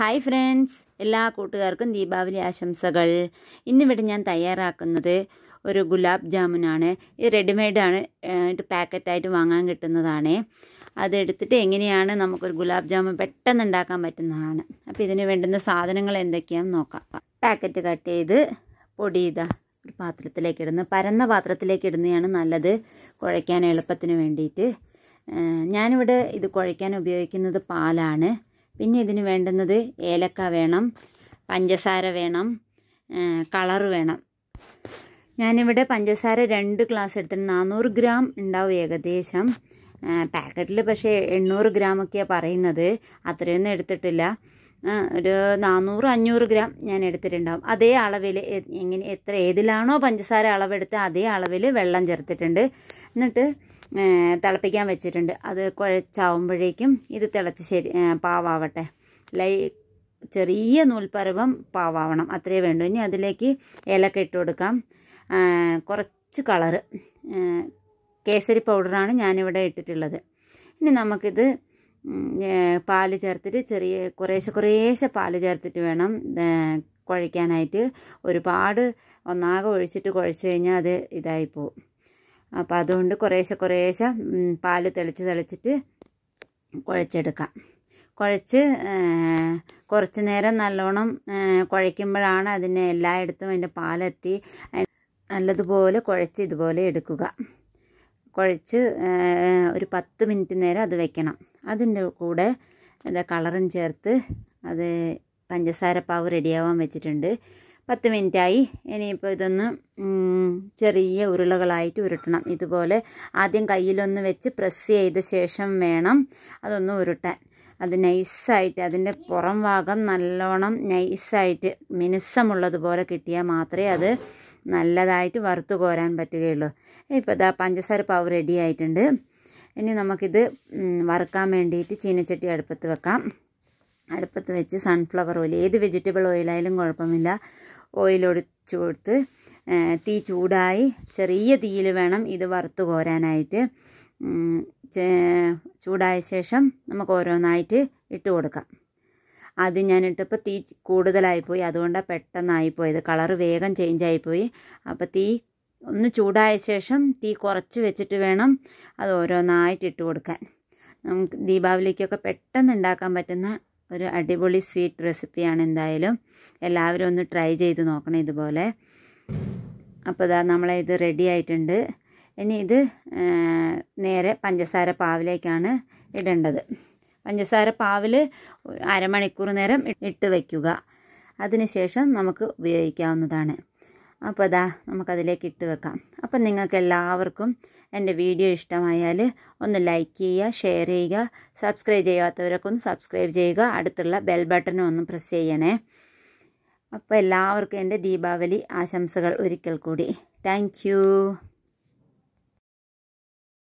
hi friends എല്ലാ കൂട്ടുകാർക്കും ദീപാവലി ആശംസകൾ ഇന്നിവിടെ ഞാൻ തയ്യാറാക്കുന്നത് ഒരു ഗുലാബ് ജാമുനാണ് ഇത് റെഡിമെയ്ഡാണ് ഇത് പാക്കറ്റായിട്ട് വാങ്ങാൻ കിട്ടുന്നതാണ് അതെടുത്തിട്ട് എങ്ങനെയാണ് നമുക്കൊരു ഗുലാബ് ജാമുൻ പെട്ടെന്ന് ഉണ്ടാക്കാൻ പറ്റുന്നതാണ് അപ്പോൾ ഇതിന് വേണ്ടുന്ന സാധനങ്ങൾ എന്തൊക്കെയാണെന്ന് നോക്കാം പാക്കറ്റ് കട്ട് ചെയ്ത് പൊടി ഇതാ ഒരു പാത്രത്തിലേക്ക് ഇടുന്ന പരന്ന പാത്രത്തിലേക്ക് ഇടുന്നതാണ് നല്ലത് കുഴയ്ക്കാൻ എളുപ്പത്തിന് വേണ്ടിയിട്ട് ഞാനിവിടെ ഇത് കുഴയ്ക്കാൻ ഉപയോഗിക്കുന്നത് പാലാണ് പിന്നെ ഇതിന് വേണ്ടുന്നത് ഏലക്ക വേണം പഞ്ചസാര വേണം കളർ വേണം ഞാനിവിടെ പഞ്ചസാര രണ്ട് ഗ്ലാസ് എടുത്തിട്ട് നാനൂറ് ഗ്രാം ഉണ്ടാവും ഏകദേശം പാക്കറ്റിൽ പക്ഷേ എണ്ണൂറ് ഒക്കെയാണ് പറയുന്നത് അത്രയൊന്നും എടുത്തിട്ടില്ല ഒരു നാനൂറ് അഞ്ഞൂറ് ഗ്രാം ഞാൻ എടുത്തിട്ടുണ്ടാവും അതേ അളവിൽ എങ്ങനെ എത്ര ഏതിലാണോ പഞ്ചസാര അളവെടുത്ത് അതേ അളവിൽ വെള്ളം ചേർത്തിട്ടുണ്ട് എന്നിട്ട് തിളപ്പിക്കാൻ വെച്ചിട്ടുണ്ട് അത് കുഴച്ചാവുമ്പോഴേക്കും ഇത് തിളച്ച് ശരി പാവാവട്ടെ ലൈ ചെറിയ നൂൽപ്പരവം പാവാവണം അത്രയേ വേണ്ടൂ ഇനി അതിലേക്ക് ഏലക്ക ഇട്ട് കൊടുക്കാം കുറച്ച് കളറ് കേസരി പൗഡറാണ് ഞാനിവിടെ ഇട്ടിട്ടുള്ളത് ഇനി നമുക്കിത് പാല് ചേർത്തിട്ട് ചെറിയ കുറേശ്ശെ കുറേശ്ശെ പാല് ചേർത്തിട്ട് വേണം കുഴയ്ക്കാനായിട്ട് ഒരുപാട് ഒന്നാകെ ഒഴിച്ചിട്ട് കുഴച്ച് കഴിഞ്ഞാൽ അത് ഇതായിപ്പോവും അപ്പോൾ അതുകൊണ്ട് കുറേശ്ശെ കുറേശ്ശെ പാൽ തെളിച്ച് തെളിച്ചിട്ട് കുഴച്ചെടുക്കാം കുഴച്ച് കുറച്ച് നേരം നല്ലോണം കുഴയ്ക്കുമ്പോഴാണ് അതിനെ എല്ലായിടത്തും അതിൻ്റെ പാലെത്തി നല്ലതുപോലെ കുഴച്ച് ഇതുപോലെ എടുക്കുക കുഴച്ച് ഒരു പത്ത് മിനിറ്റ് നേരം അത് വെക്കണം അതിൻ്റെ കൂടെ കളറും ചേർത്ത് അത് പഞ്ചസാര റെഡിയാവാൻ വെച്ചിട്ടുണ്ട് പത്ത് മിനിറ്റായി ഇനിയിപ്പോൾ ഇതൊന്ന് ചെറിയ ഉരുളകളായിട്ട് ഉരുട്ടണം ഇതുപോലെ ആദ്യം കയ്യിലൊന്ന് വെച്ച് പ്രസ് ചെയ്ത ശേഷം വേണം അതൊന്ന് ഉരുട്ടാൻ അത് നൈസായിട്ട് അതിൻ്റെ പുറം ഭാഗം നല്ലോണം നൈസായിട്ട് മിനുസമുള്ളതുപോലെ കിട്ടിയാൽ മാത്രമേ അത് നല്ലതായിട്ട് വറുത്ത് കോരാൻ പറ്റുകയുള്ളൂ ഇപ്പോൾ ഇതാ പഞ്ചസാര പാവ് റെഡി ആയിട്ടുണ്ട് ഇനി നമുക്കിത് വറുക്കാൻ വേണ്ടിയിട്ട് ചീനച്ചട്ടി അടുപ്പത്ത് വെക്കാം അടുപ്പത്ത് വെച്ച് സൺഫ്ലവർ ഓയിൽ ഏത് വെജിറ്റബിൾ ഓയിലായാലും കുഴപ്പമില്ല ഓയിലൊഴിച്ച് കൊടുത്ത് തീ ചൂടായി ചെറിയ തീയിൽ വേണം ഇത് വറുത്ത് കോരാനായിട്ട് ചൂടായ ശേഷം നമുക്ക് ഓരോന്നായിട്ട് ഇട്ട് കൊടുക്കാം അത് ഞാൻ ഇട്ടപ്പോൾ തീ കൂടുതലായിപ്പോയി അതുകൊണ്ടാണ് പെട്ടെന്നായിപ്പോയത് കളർ വേഗം ചേഞ്ച് ആയിപ്പോയി അപ്പോൾ തീ ഒന്ന് ചൂടായ ശേഷം തീ കുറച്ച് വെച്ചിട്ട് വേണം അത് ഓരോന്നായിട്ട് ഇട്ട് കൊടുക്കാൻ നമുക്ക് ദീപാവലിക്കൊക്കെ പെട്ടെന്ന് ഉണ്ടാക്കാൻ പറ്റുന്ന ഒരു അടിപൊളി സ്വീറ്റ് റെസിപ്പിയാണ് എന്തായാലും എല്ലാവരും ഒന്ന് ട്രൈ ചെയ്ത് നോക്കണം ഇതുപോലെ അപ്പോൾ ഇതാ നമ്മളെ ഇത് റെഡി ആയിട്ടുണ്ട് ഇനി ഇത് നേരെ പഞ്ചസാര പാവിലേക്കാണ് ഇടേണ്ടത് പഞ്ചസാര പാവിൽ അരമണിക്കൂർ നേരം ഇട്ട് വയ്ക്കുക അതിനുശേഷം നമുക്ക് ഉപയോഗിക്കാവുന്നതാണ് അപ്പോൾ അതാ നമുക്കതിലേക്ക് ഇട്ട് വെക്കാം അപ്പം നിങ്ങൾക്ക് എല്ലാവർക്കും എൻ്റെ വീഡിയോ ഇഷ്ടമായാൽ ഒന്ന് ലൈക്ക് ചെയ്യുക ഷെയർ ചെയ്യുക സബ്സ്ക്രൈബ് ചെയ്യാത്തവരൊക്കെ ഒന്ന് സബ്സ്ക്രൈബ് ചെയ്യുക അടുത്തുള്ള ബെൽ ബട്ടണും ഒന്ന് പ്രസ് ചെയ്യണേ അപ്പോൾ എല്ലാവർക്കും എൻ്റെ ദീപാവലി ആശംസകൾ ഒരിക്കൽ കൂടി താങ്ക്